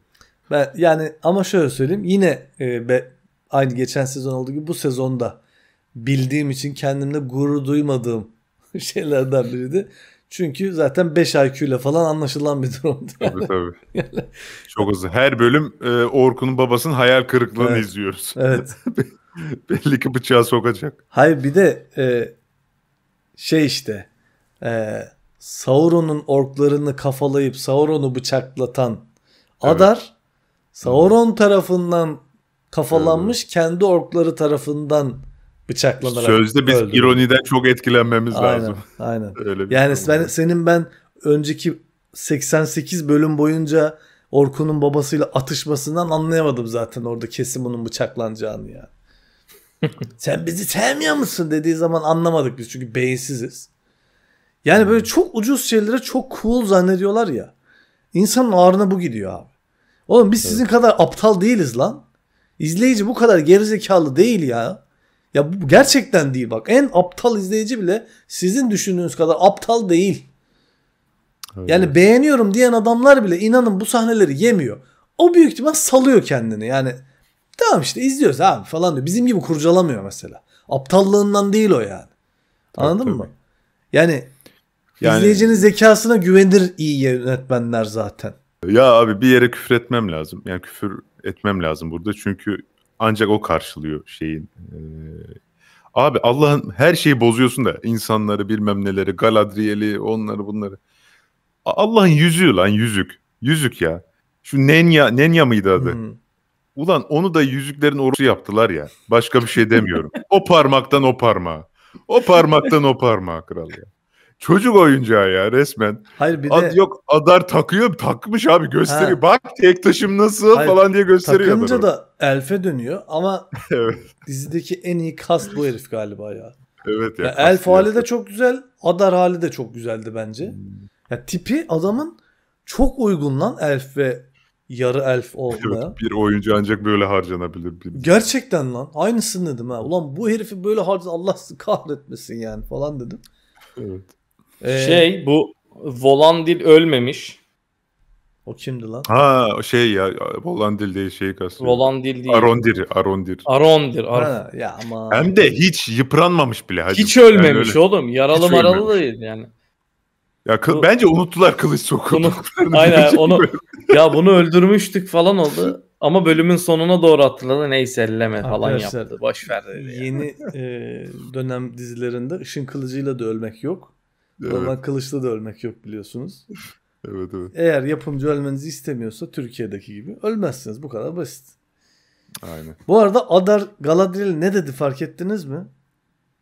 Ben yani ama şöyle söyleyeyim yine e, be, aynı geçen sezon olduğu gibi bu sezonda bildiğim için kendimde gurur duymadığım [LAUGHS] şeylerden biriydi. Çünkü zaten 5 IQ falan anlaşılan bir durumdu. Yani. Tabii tabii. [LAUGHS] yani... Çok hızlı. Her bölüm e, Orkun'un babasının hayal kırıklığını evet. izliyoruz. Evet. [LAUGHS] Belli ki bıçağı sokacak. Hayır bir de e, şey işte e, Sauron'un orklarını kafalayıp Sauron'u bıçaklatan evet. Adar Sauron tarafından kafalanmış evet. kendi orkları tarafından bıçaklanarak Sözde biz öldürüldü. ironiden çok etkilenmemiz aynen, lazım. Aynen. [LAUGHS] Öyle bir yani ben, senin ben önceki 88 bölüm boyunca Orkun'un babasıyla atışmasından anlayamadım zaten orada kesin bunun bıçaklanacağını ya. [LAUGHS] Sen bizi sevmiyor musun dediği zaman anlamadık biz çünkü beyinsiziz. Yani böyle hmm. çok ucuz şeylere çok cool zannediyorlar ya. İnsanın ağrına bu gidiyor abi. Oğlum biz evet. sizin kadar aptal değiliz lan. İzleyici bu kadar gerizekalı değil ya. Ya bu gerçekten değil bak. En aptal izleyici bile sizin düşündüğünüz kadar aptal değil. Öyle. Yani beğeniyorum diyen adamlar bile inanın bu sahneleri yemiyor. O büyük ihtimal salıyor kendini. Yani tamam işte izliyoruz abi falan diyor. Bizim gibi kurcalamıyor mesela. Aptallığından değil o yani. Anladın tabii, mı? Yani, yani izleyicinin zekasına güvenir iyi yönetmenler zaten. Ya abi bir yere küfür etmem lazım. Yani küfür etmem lazım burada. Çünkü ancak o karşılıyor şeyin. E, abi Allah'ın her şeyi bozuyorsun da insanları bilmem neleri Galadriel'i onları bunları. Allah'ın yüzüğü lan yüzük. Yüzük ya. Şu Nenya, Nenya mıydı adı? Hmm. Ulan onu da yüzüklerin orusu yaptılar ya. Başka bir şey demiyorum. [LAUGHS] o parmaktan o parmağa. O parmaktan o parmağa kral ya. Çocuk oyuncağı ya resmen. Hayır bir de... yok Adar takıyor takmış abi gösteriyor. Ha. Bak tek taşım nasıl Hayır, falan diye gösteriyor. Takınca adamı. da elfe dönüyor ama [LAUGHS] evet. dizideki en iyi kas bu herif galiba ya. Evet ya. Yani elf ya. hali de çok güzel. Adar hali de çok güzeldi bence. Hmm. Ya tipi adamın çok uygun lan elf ve yarı elf olmaya. Evet, bir oyuncu ancak böyle harcanabilir. Bir... Gerçekten lan. Aynısını dedim ha. Ulan bu herifi böyle harcan Allah kahretmesin yani falan dedim. Evet. Ee, şey bu Volandil ölmemiş. O kimdi lan? Ha şey ya Volandil değil şeyi kastım. Volandil değil. Arondir. Arondir. Arondir. Ar- ha, ya ama. Hem de hiç yıpranmamış bile. Hadi. Hiç ölmemiş yani öyle... oğlum. Yaralı maralı değil yani. Ya Bu... bence unuttular kılıç sokumu. [LAUGHS] Aynen onu. ya bunu öldürmüştük falan oldu. Ama bölümün sonuna doğru hatırladı. Neyse elleme falan yaptı. Boş ver dedi. Yani. Yeni e, dönem dizilerinde ışın kılıcıyla da ölmek yok. Evet. Normal kılıçla da ölmek yok biliyorsunuz. [LAUGHS] evet evet. Eğer yapımcı ölmenizi istemiyorsa Türkiye'deki gibi ölmezsiniz. Bu kadar basit. Aynen. Bu arada Adar Galadriel ne dedi fark ettiniz mi?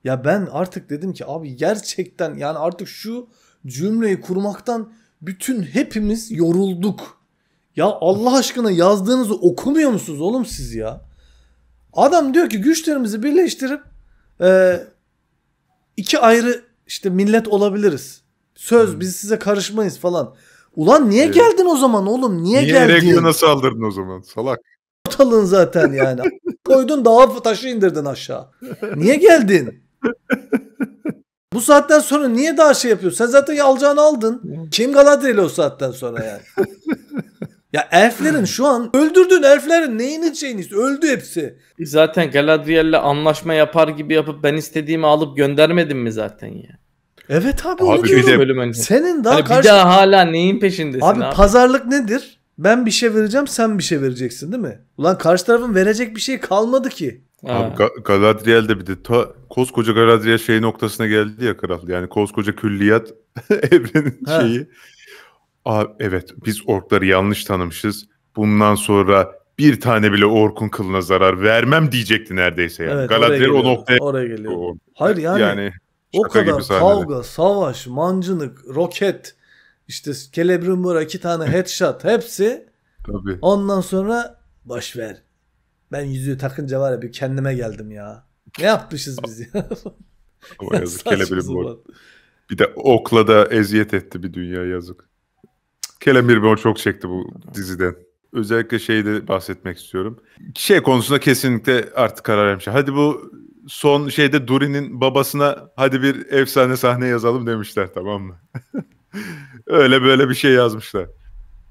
Ya ben artık dedim ki abi gerçekten yani artık şu cümleyi kurmaktan bütün hepimiz yorulduk. Ya Allah aşkına yazdığınızı okumuyor musunuz oğlum siz ya? Adam diyor ki güçlerimizi birleştirip e, iki ayrı işte millet olabiliriz. Söz hmm. biz size karışmayız falan. Ulan niye geldin o zaman oğlum? Niye, niye geldin? Niye Eregion'a saldırdın o zaman salak? Ortalığın zaten yani. [LAUGHS] Koydun dağa taşı indirdin aşağı. Niye geldin? Bu saatten sonra niye daha şey yapıyorsun? Sen zaten alacağını aldın. Kim Galadriel o saatten sonra yani? [LAUGHS] Ya elflerin şu an öldürdüğün elflerin neyini şeyini Öldü hepsi. Zaten Galadriel'le anlaşma yapar gibi yapıp ben istediğimi alıp göndermedim mi zaten ya? Evet abi, abi onu diyorum. De... Bölüm önce. Senin daha hani karşı... Bir daha hala neyin peşindesin abi? Abi pazarlık nedir? Ben bir şey vereceğim sen bir şey vereceksin değil mi? Ulan karşı tarafın verecek bir şey kalmadı ki. Ha. Abi Ga- Galadriel de bir de ta koskoca Galadriel şey noktasına geldi ya kral. Yani koskoca külliyat [LAUGHS] evrenin ha. şeyi. Aa, evet biz orkları yanlış tanımışız. Bundan sonra bir tane bile Ork'un kılına zarar vermem diyecekti neredeyse yani. Evet, Galadriel o noktaya oraya geliyor. Hayır yani, yani o kadar kavga, savaş, mancınık, roket, işte Celebrimbor iki tane [LAUGHS] headshot hepsi Tabii. ondan sonra baş ver. Ben yüzüğü takınca var ya bir kendime geldim ya. Ne yapmışız biz ya? Ama yazık [LAUGHS] Bir de okla da eziyet etti bir dünya yazık. Kelemir beni çok çekti bu diziden. Özellikle şeyde bahsetmek istiyorum. Şey konusunda kesinlikle artık karar vermiş. Hadi bu son şeyde Duri'nin babasına hadi bir efsane sahne yazalım demişler tamam mı? [LAUGHS] Öyle böyle bir şey yazmışlar.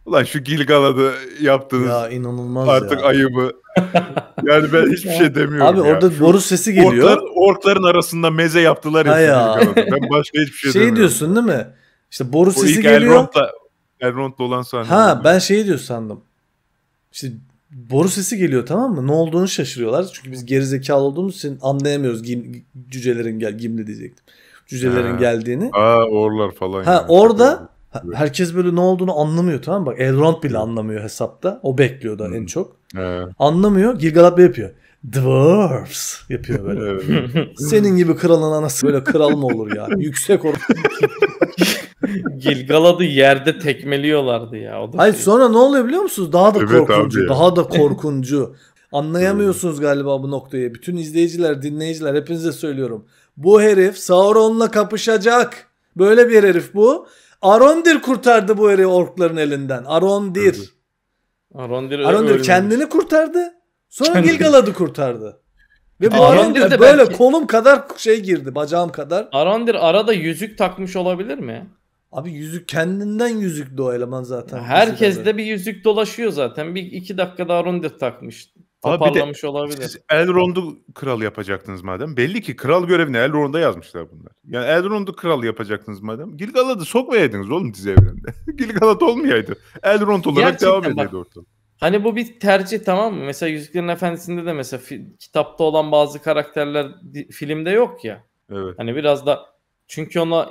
Ulan şu gilgaladı yaptınız. ya, inanılmaz artık ya. ayıbı. [LAUGHS] yani ben hiçbir şey demiyorum Abi ya. orada boru sesi geliyor. Orklar, orkların arasında meze yaptılar ya. Ben başka hiçbir şey Şey demiyorum. diyorsun değil mi? İşte boru sesi geliyor. Elrond'la, Elrond'la olan sahne. Ha oluyor. ben şey diyor sandım. İşte boru sesi geliyor tamam mı? Ne olduğunu şaşırıyorlar. Çünkü biz geri olduğumuz için anlayamıyoruz gim, cücelerin gel gimli diyecektim. Cücelerin ha. geldiğini. Aa orlar falan. Ha yani. orada evet. herkes böyle ne olduğunu anlamıyor tamam mı? Bak Elrond bile anlamıyor hesapta. O bekliyor da en çok. Ha. Anlamıyor. Gilgalad şey yapıyor. Dwarfs yapıyor böyle. [LAUGHS] Senin gibi kralın anası böyle kral mı olur ya? [LAUGHS] Yüksek orta. Gilgalad'ı yerde tekmeliyorlardı ya. O da Hayır şey. sonra ne oluyor biliyor musunuz? Daha da evet korkuncu. Daha da korkuncu. [LAUGHS] Anlayamıyorsunuz galiba bu noktayı. Bütün izleyiciler, dinleyiciler hepinize söylüyorum. Bu herif Sauron'la kapışacak. Böyle bir herif bu. Arondir kurtardı bu herifi orkların elinden. Arondir. Arondir, Arondir ölmemiş. kendini kurtardı. Sonra Gilgalad'ı kurtardı. Ve bu Arondir, Arondir de böyle belki... kolum kadar şey girdi, bacağım kadar. Arondir arada yüzük takmış olabilir mi? Abi yüzük kendinden yüzük o eleman zaten. Herkes de bir yüzük dolaşıyor zaten. Bir iki dakika daha Ronde takmış. Abi olabilir. Siz Elrond'u kral yapacaktınız madem. Belli ki kral görevini Elrond'a yazmışlar bunlar. Yani Elrond'u kral yapacaktınız madem. Gilgalad'ı sokmayaydınız oğlum dizi evreninde. [LAUGHS] Gilgalad olmayaydı. Elrond olarak Gerçekten devam bak, edeydi Hani bu bir tercih tamam mı? Mesela Yüzüklerin Efendisi'nde de mesela kitapta olan bazı karakterler filmde yok ya. Evet. Hani biraz da çünkü ona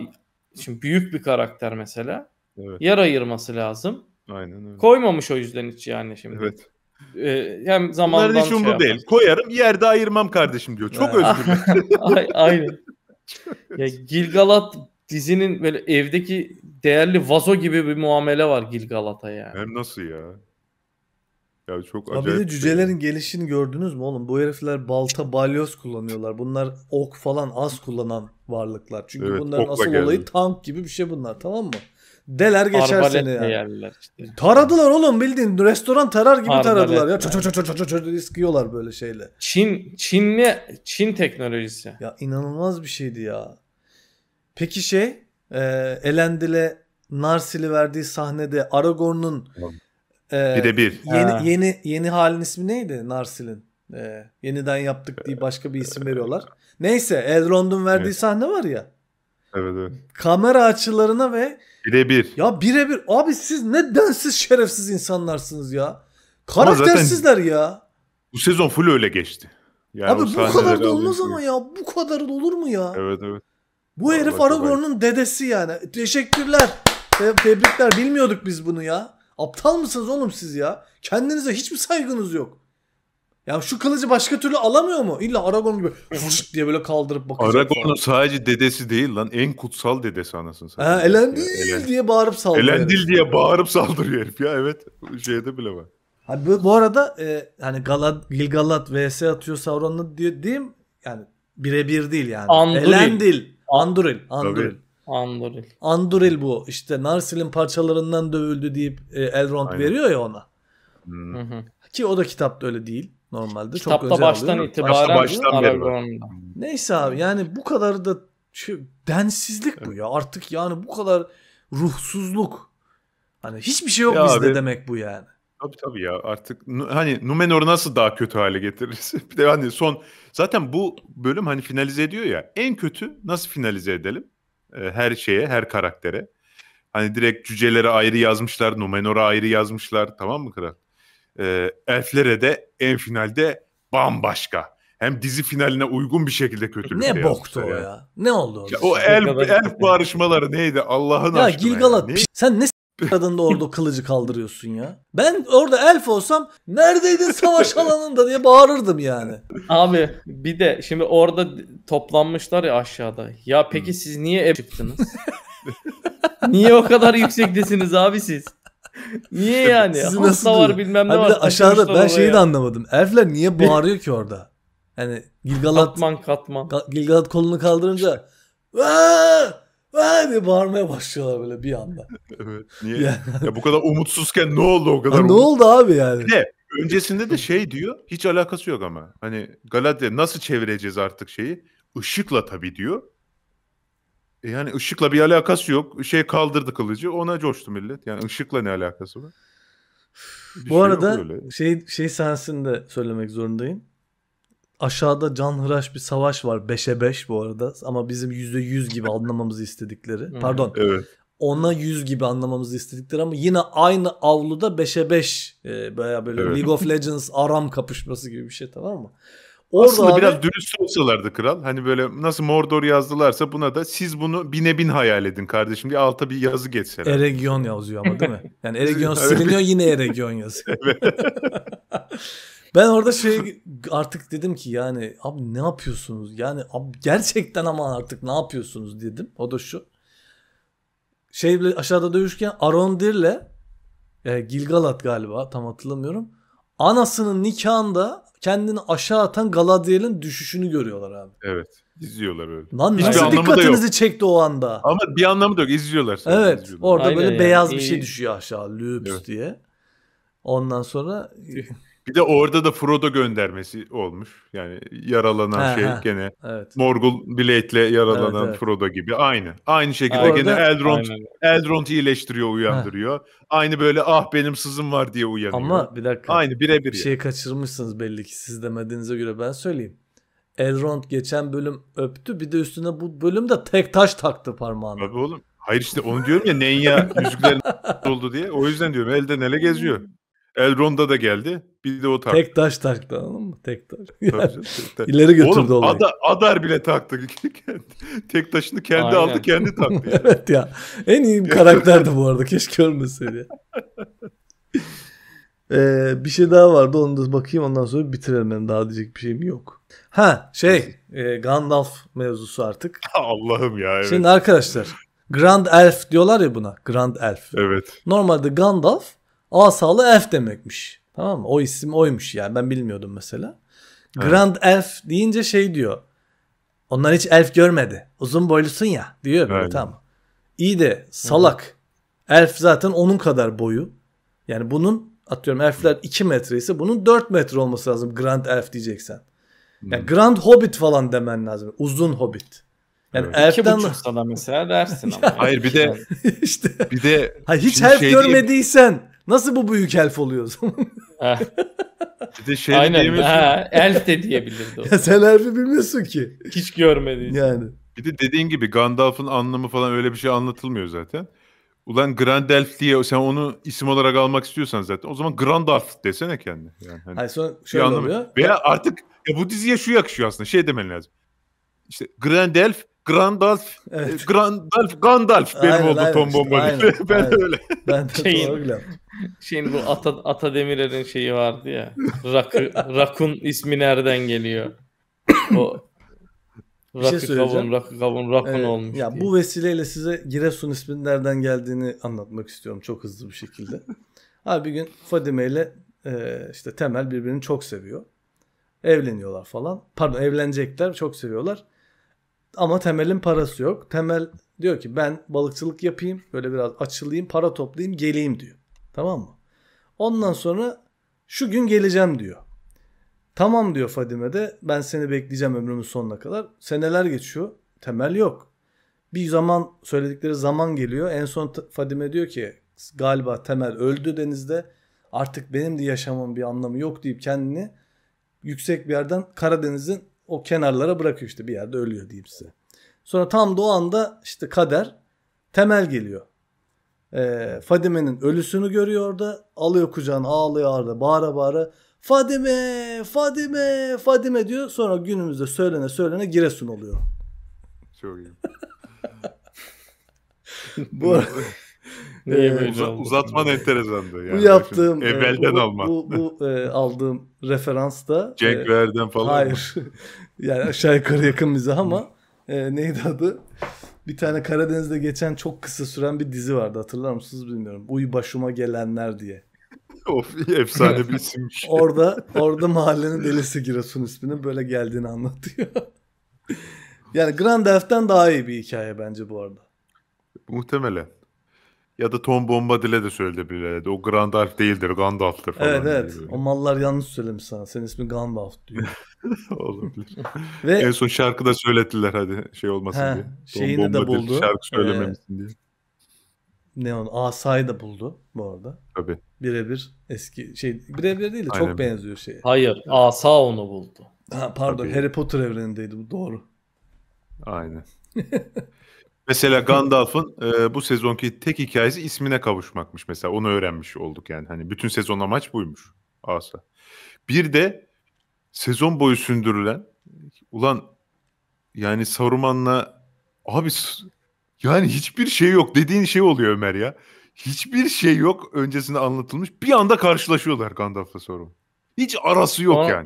Şimdi büyük bir karakter mesela. Evet. Yer ayırması lazım. Aynen öyle. Koymamış o yüzden hiç yani şimdi. Evet. Ee, hem zamandan Bunların hiç şey değil. Koyarım yerde ayırmam kardeşim diyor. Çok [LAUGHS] özgür. Aynen. [LAUGHS] ya Gilgalat dizinin böyle evdeki değerli vazo gibi bir muamele var Gilgalat'a yani. Hem nasıl ya? Yani çok Abi acayip. Abi de cücelerin şey. gelişini gördünüz mü oğlum? Bu herifler balta, balyoz kullanıyorlar. Bunlar ok falan az kullanan varlıklar. Çünkü evet, bunların asıl geldi. olayı tank gibi bir şey bunlar tamam mı? Deler geçer Arbalet seni yani. Yerler işte. Taradılar oğlum bildiğin restoran tarar gibi Arbalet taradılar ya. Çok çok çok çok çok riskiyorlar böyle şeyle. Çin Çinli Çin teknolojisi. Ya inanılmaz bir şeydi ya. Peki şey, e, Elendil'e Narsil'i verdiği sahnede Aragorn'un tamam. Ee, Birebir. Yeni, ha. yeni yeni halin ismi neydi Narsil'in? Ee, yeniden yaptık diye başka bir isim veriyorlar. Neyse Elrond'un verdiği evet. sahne var ya. Evet evet. Kamera açılarına ve birebir. Ya birebir. Abi siz ne densiz şerefsiz insanlarsınız ya. Karaktersizler ya. Bu sezon full öyle geçti. Yani Abi bu kadar da olmaz ama ya. Bu kadar da olur mu ya? Evet evet. Bu herif Aragorn'un dedesi yani. Teşekkürler. tebrikler. Bilmiyorduk biz bunu ya. Aptal mısınız oğlum siz ya? Kendinize hiçbir saygınız yok? Ya şu kılıcı başka türlü alamıyor mu? İlla Aragorn gibi fırşık [LAUGHS] diye böyle kaldırıp bakacak. Aragon'un sadece dedesi değil lan. En kutsal dedesi anasını satayım. Ha, Elendil ya, Elend... diye bağırıp saldırıyor. Elendil herif. diye bağırıp saldırıyor herif ya evet. Şeyde bile var. Hani bu, bu arada e, hani Galat, Gilgalat vs atıyor Sauron'la diye diyeyim yani birebir değil yani. Anduril. Elendil. Anduril. Anduril. Tabii. Anduril. Anduril bu. İşte Narsil'in parçalarından dövüldü deyip e, Elrond Aynen. veriyor ya ona. Hı hı. Ki o da kitapta öyle değil normalde. Kitapta Çok baştan alıyor. itibaren baştan Neyse abi yani bu kadar da şu densizlik bu ya. Artık yani bu kadar ruhsuzluk. Hani hiçbir şey yok ya bizde abi, demek bu yani. Tabii tabii ya artık hani Numenor'u nasıl daha kötü hale getiririz? [LAUGHS] Bir de hani son zaten bu bölüm hani finalize ediyor ya en kötü nasıl finalize edelim? E, her şeye, her karaktere. Hani direkt cücelere ayrı yazmışlar, Numenor'a ayrı yazmışlar tamam mı kral? E, elflere de en finalde bambaşka. Hem dizi finaline uygun bir şekilde kötülük Ne şey boktu o ya. ya. Ne oldu? Ya, o elf, elf barışmaları neydi Allah'ın ya, aşkına. Gilgalat, ya Gilgalat sen ne [LAUGHS] Kadın da orada kılıcı kaldırıyorsun ya. Ben orada elf olsam neredeydin savaş [LAUGHS] alanında diye bağırırdım yani. Abi bir de şimdi orada toplanmışlar ya aşağıda. Ya peki hmm. siz niye ev çıktınız? niye o kadar yüksektesiniz abi siz? Niye yani? Sizi nasıl var bilmem ne abi var. De aşağıda ben şeyi de anlamadım. Elfler niye [LAUGHS] bağırıyor ki orada? Yani Gilgalat katman katman. Gilgalat kolunu kaldırınca Aa diye bağırmaya başlıyorlar böyle bir anda. [LAUGHS] evet. Niye? Yani... Ya bu kadar umutsuzken ne oldu o kadar? Ha, ne oldu abi yani? Ne? Öncesinde de şey diyor. Hiç alakası yok ama. Hani Galadriel nasıl çevireceğiz artık şeyi? Işıkla tabii diyor. E yani ışıkla bir alakası yok. Şey kaldırdı kılıcı. Ona coştu millet. Yani ışıkla ne alakası var? Bir bu şey arada şey şey sensin de söylemek zorundayım aşağıda canhıraş bir savaş var 5'e 5 bu arada ama bizim %100 gibi anlamamızı istedikleri. Pardon. Evet. Ona 100 gibi anlamamızı istedikleri ama yine aynı avluda 5'e 5 e, bayağı böyle evet. League of Legends [LAUGHS] aram kapışması gibi bir şey tamam mı? Orada Aslında abi, biraz dürüst olsalardı kral. Hani böyle nasıl Mordor yazdılarsa buna da siz bunu bine bin hayal edin kardeşim diye alta bir yazı geçseler. Eregion yazıyor ama değil mi? Yani Eregion [LAUGHS] siliniyor yine Eregion yazıyor. [LAUGHS] evet. Ben orada şey artık dedim ki yani abi ne yapıyorsunuz? Yani abi gerçekten ama artık ne yapıyorsunuz dedim. O da şu. şey aşağıda dövüşken Arondir'le e, Gilgalat galiba tam hatırlamıyorum. Anasının nikahında kendini aşağı atan Galadriel'in düşüşünü görüyorlar abi. Evet. İzliyorlar öyle. Lan Hiçbir nasıl dikkatinizi çekti o anda? Ama bir anlamı da yok. İzliyorlar. Evet. İzliyorlar. Orada Aynen böyle yani. beyaz bir şey e- düşüyor aşağı lüps evet. diye. Ondan sonra [LAUGHS] Bir de orada da Frodo göndermesi olmuş. Yani yaralanan ha, şey ha. gene evet. Morgul Blade'le yaralanan evet, evet. Frodo gibi aynı. Aynı şekilde Orada, gene Eldrond aynen. Eldrond iyileştiriyor, uyandırıyor. Ha. Aynı böyle ah benim sızım var diye uyanıyor. Ama bir dakika. Aynı birebir. Bir şey kaçırmışsınız belli ki siz demediğinize göre ben söyleyeyim. Elrond geçen bölüm öptü bir de üstüne bu bölümde tek taş taktı parmağına. Tabii oğlum. Hayır işte onu diyorum ya Nenya [LAUGHS] yüzüklerin oldu diye. O yüzden diyorum elde ele geziyor. Elrond'a da geldi. Bir de o taktı. Tek taş taktı anladın mı? Tek taş. Yani, İleri götürdü Oğlum, olayı. Ada, Adar bile taktı. [LAUGHS] tek taşını kendi Aynen. aldı kendi taktı. [LAUGHS] Yani. evet ya. En iyi [LAUGHS] karakterdi bu arada. Keşke ölmeseydi. ee, bir şey daha vardı. Onu da bakayım ondan sonra bitirelim. Ben daha diyecek bir şeyim yok. Ha şey e, Gandalf mevzusu artık. Allah'ım ya evet. Şimdi arkadaşlar Grand Elf diyorlar ya buna. Grand Elf. Evet. Normalde Gandalf asalı elf demekmiş. Tamam mı? O isim oymuş yani ben bilmiyordum mesela. Evet. Grand Elf deyince şey diyor. Onlar hiç elf görmedi. Uzun boylusun ya diyor böyle tamam. İyi de salak. Hı. Elf zaten onun kadar boyu. Yani bunun atıyorum elfler 2 metre ise bunun 4 metre olması lazım Grand Elf diyeceksen. Yani hmm. Grand Hobbit falan demen lazım. Uzun Hobbit. Yani evet. elften İki sana mesela dersin [LAUGHS] ama. Hayır bir de [LAUGHS] işte bir de ha, hiç elf şey görmediysen Nasıl bu büyük elf oluyorsun? [LAUGHS] Ah. bir de şey Aynen. diyemiyorsun. Ha, elf de diyebilirdi ya sen elfi bilmiyorsun ki. Hiç görmediğin. Yani. Bir de dediğin gibi Gandalf'ın anlamı falan öyle bir şey anlatılmıyor zaten. Ulan Grand Elf diye sen onu isim olarak almak istiyorsan zaten o zaman Grand Elf desene kendi. Yani hani Hayır, sonra şöyle anlamı. oluyor. Veya artık ya bu diziye şu yakışıyor aslında şey demen lazım. İşte Grand Elf Grandalf, evet. Grandalf, Gandalf benim aynen, oldu aynen, Tom Bombadil. Işte, aynen, [LAUGHS] ben aynen. öyle. Ben de şey, Şeyin bu Ata, Ata Demirer'in şeyi vardı ya. Rakı, rakun ismi nereden geliyor? O bir şey rakı şey kavun, rakı kavun, rakun ee, olmuş. Ya diye. bu vesileyle size Giresun isminin nereden geldiğini anlatmak istiyorum çok hızlı bir şekilde. [LAUGHS] Abi bir gün Fadime ile e, işte Temel birbirini çok seviyor. Evleniyorlar falan. Pardon evlenecekler çok seviyorlar. Ama Temel'in parası yok. Temel diyor ki ben balıkçılık yapayım. Böyle biraz açılayım para toplayayım geleyim diyor. Tamam mı? Ondan sonra şu gün geleceğim diyor. Tamam diyor Fadime de ben seni bekleyeceğim ömrümün sonuna kadar. Seneler geçiyor. Temel yok. Bir zaman söyledikleri zaman geliyor. En son Fadime diyor ki galiba Temel öldü denizde. Artık benim de yaşamamın bir anlamı yok deyip kendini yüksek bir yerden Karadeniz'in o kenarlara bırakıyor işte bir yerde ölüyor diyeyim size. Sonra tam da o anda işte kader Temel geliyor e, Fadime'nin ölüsünü görüyor da Alıyor kucağına ağlıyor orada bağıra bağıra. Fadime, Fadime, Fadime diyor. Sonra günümüzde söylene söylene Giresun oluyor. Çok iyi. [LAUGHS] bu [LAUGHS] Niye ee, böyle Uza, uzatman enteresandı. Yani. Bu yaptığım evvelden e, bu, alma. Bu, bu e, aldığım referans da [LAUGHS] Cenk e, Verden falan. Hayır. yani aşağı yukarı yakın bize ama e, neydi adı? bir tane Karadeniz'de geçen çok kısa süren bir dizi vardı hatırlar mısınız bilmiyorum. Uy başıma gelenler diye. [LAUGHS] Of efsane bir isimmiş. [LAUGHS] orada orada mahallenin delisi Giresun isminin böyle geldiğini anlatıyor. [LAUGHS] yani Grand Theft'ten daha iyi bir hikaye bence bu arada. Muhtemelen. Ya da Tom Bombadil'e de söyleyebilirlerdi. O Gandalf değildir, Gandalf'tır falan. Evet evet. Böyle. O mallar yanlış söylemiş sana. Senin ismin Gandalf diyor. [LAUGHS] [LAUGHS] Olabilir. Ve... En son şarkı da söylettiler hadi şey olmasın He, diye. Tom şeyini Bombadil de buldu. şarkı ee, söylememişsin ee, diye. Ne on? Asa'yı da buldu bu arada. Tabii. Birebir eski şey birebir değil de Aynen. çok benziyor şeye. Hayır Asa onu buldu. Ha, pardon Tabii. Harry Potter evrenindeydi bu doğru. Aynen. [LAUGHS] Mesela Gandalf'ın e, bu sezonki tek hikayesi ismine kavuşmakmış mesela. Onu öğrenmiş olduk yani. Hani bütün sezon amaç buymuş asa. Bir de sezon boyu sündürülen ulan yani Saruman'la abi yani hiçbir şey yok dediğin şey oluyor Ömer ya. Hiçbir şey yok öncesinde anlatılmış. Bir anda karşılaşıyorlar Gandalf'la Saruman. Hiç arası yok Sonra,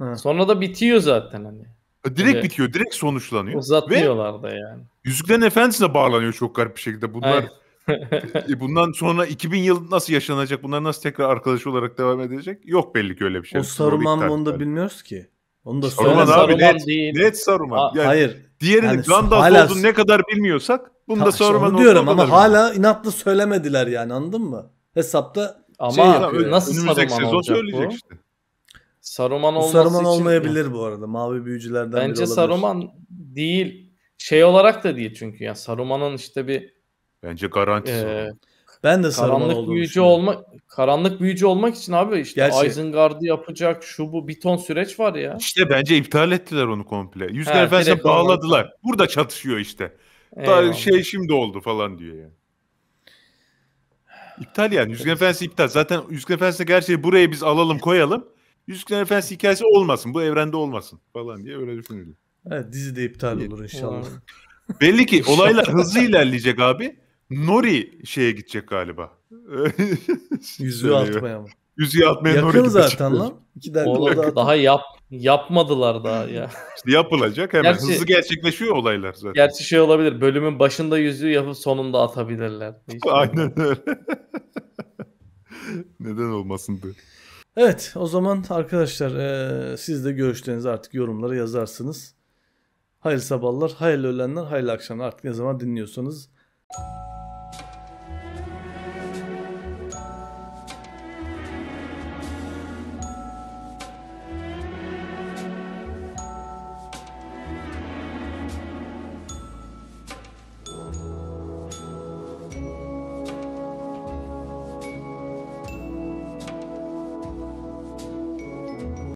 yani. sonra da bitiyor zaten hani. Direkt Öyle. bitiyor. Direkt sonuçlanıyor. Uzatmıyorlar da yani. Yüzüklerin Efendisi'ne bağlanıyor çok garip bir şekilde. Bunlar [LAUGHS] e, bundan sonra 2000 yıl nasıl yaşanacak? Bunlar nasıl tekrar arkadaş olarak devam edecek? Yok belli ki öyle bir şey. O Saruman onu da bilmiyoruz ki. Onu da Saruman, Saruman abi net, değil. net Saruman. Ha, yani hayır. Diğerini yani, Gandalf hala... olduğunu ne kadar bilmiyorsak bunu da Saruman işte diyorum ama hala inatla söylemediler yani anladın mı? Hesapta şey ama şey, nasıl Saruman olacak sezon söyleyecek bu? işte. Saruman olması Saruman için olmayabilir bu arada. Mavi büyücülerden biri Bence Saruman değil. Şey olarak da değil çünkü. Yani Saruman'ın işte bir Bence garantisi. e, Ben de Saruman karanlık olduğunu büyücü olmak. karanlık büyücü olmak için abi işte Gerçi- Isengard'ı yapacak şu bu bir ton süreç var ya. İşte bence iptal ettiler onu komple. Yüzler Ha, Efendisi'ne direkt bağladılar. Burada çatışıyor işte. Daha şey şimdi oldu falan diyor yani. İptal yani. Yüzgen fensi iptal. Zaten Yüzgen fensi gerçeği buraya biz alalım koyalım. Yüzüklerin Efendisi hikayesi olmasın. Bu evrende olmasın falan diye öyle düşünüldü. Evet, dizi de iptal olur inşallah. [LAUGHS] Belli ki olaylar hızlı ilerleyecek abi. Nori şeye gidecek galiba. [LAUGHS] Yüzüğü atmaya mı? Yüzüğü atmaya Yakın Nori gidecek. zaten lan. İki daha yap yapmadılar daha ya. İşte yapılacak hemen. Gerçi, Hızlı gerçekleşiyor olaylar zaten. Gerçi şey olabilir. Bölümün başında yüzüğü yapıp sonunda atabilirler. [LAUGHS] Aynen öyle. Neden olmasın diye. Evet o zaman arkadaşlar e, siz de görüşlerinizi artık yorumlara yazarsınız. Hayırlı sabahlar, hayırlı öğlenler, hayırlı akşamlar artık ne zaman dinliyorsanız.